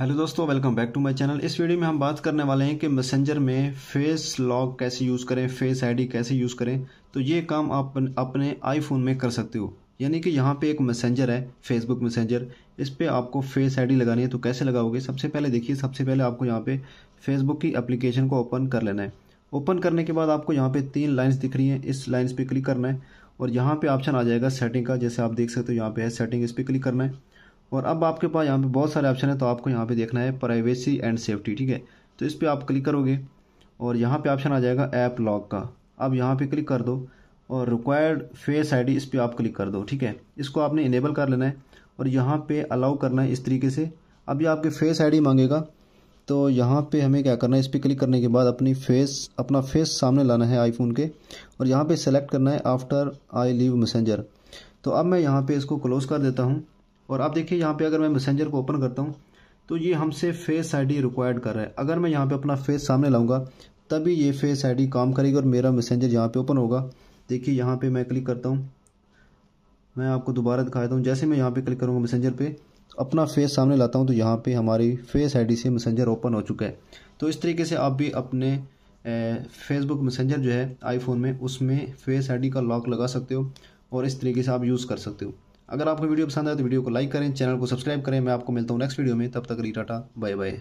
hello दोस्तों welcome back to my channel इस video में हम बात करने वाले हैं कि मैसेंजर में फेस लॉक कैसे यूज़ करें फेस आईडी कैसे यूज़ करें तो ये काम आप अपने आईफोन में कर सकते हो यानी कि यहाँ पे एक मैसेंजर है फेसबुक मैसेंजर इस पर आपको फेस आईडी लगानी है तो कैसे लगाओगे सबसे पहले देखिए सबसे पहले आपको यहाँ पर फेसबुक की अप्लीकेशन को ओपन कर लेना है ओपन करने के बाद आपको यहाँ पर तीन लाइन्स दिख रही हैं इस लाइन्स पर क्लिक करना है और यहाँ पर ऑप्शन आ जाएगा सेटिंग का जैसे आप देख सकते हो यहाँ पर है सेटिंग इस पर क्लिक करना है और अब आपके पास यहाँ पे बहुत सारे ऑप्शन है तो आपको यहाँ पे देखना है प्राइवेसी एंड सेफ्टी ठीक है तो इस पर आप क्लिक करोगे और यहाँ पे ऑप्शन आ जाएगा ऐप लॉक का अब यहाँ पे क्लिक कर दो और रिक्वायर्ड फेस आईडी इस पर आप क्लिक कर दो ठीक है इसको आपने इनेबल कर लेना है और यहाँ पे अलाउ करना है इस तरीके से अब ये आपके फेस आईडी मांगेगा तो यहाँ पे हमें क्या करना है इस पर क्लिक करने के बाद अपनी फेस अपना फेस सामने लाना है आईफोन के और यहाँ पे सेलेक्ट करना है आफ्टर आई लीव मैसेंजर तो अब मैं यहाँ पे इसको क्लोज़ कर देता हूँ और आप देखिए यहाँ पे अगर मैं मैसेंजर को ओपन करता हूँ तो ये हमसे फेस आईडी रिक्वायर्ड कर रहा है अगर मैं यहाँ पे अपना फेस सामने लाऊंगा तभी ये फेस आईडी काम करेगी और मेरा मैसेंजर यहाँ पे ओपन होगा देखिए यहाँ पे मैं क्लिक करता हूँ मैं आपको दोबारा दिखा देता हूँ जैसे मैं यहाँ पे क्लिक करूँगा मैसेंजर पे तो अपना फेस सामने लाता हूँ तो यहाँ पे हमारी फेस डी से मैसेंजर ओपन हो चुका है तो इस तरीके से आप भी अपने फेसबुक मैसेंजर जो है आईफोन में उसमें फेस डी का लॉक लगा सकते हो और इस तरीके से आप यूज़ कर सकते हो अगर आपको वीडियो पसंद आए तो वीडियो को लाइक करें चैनल को सब्सक्राइब करें मैं आपको मिलता हूँ नेक्स्ट वीडियो में तब तक री बाय बाय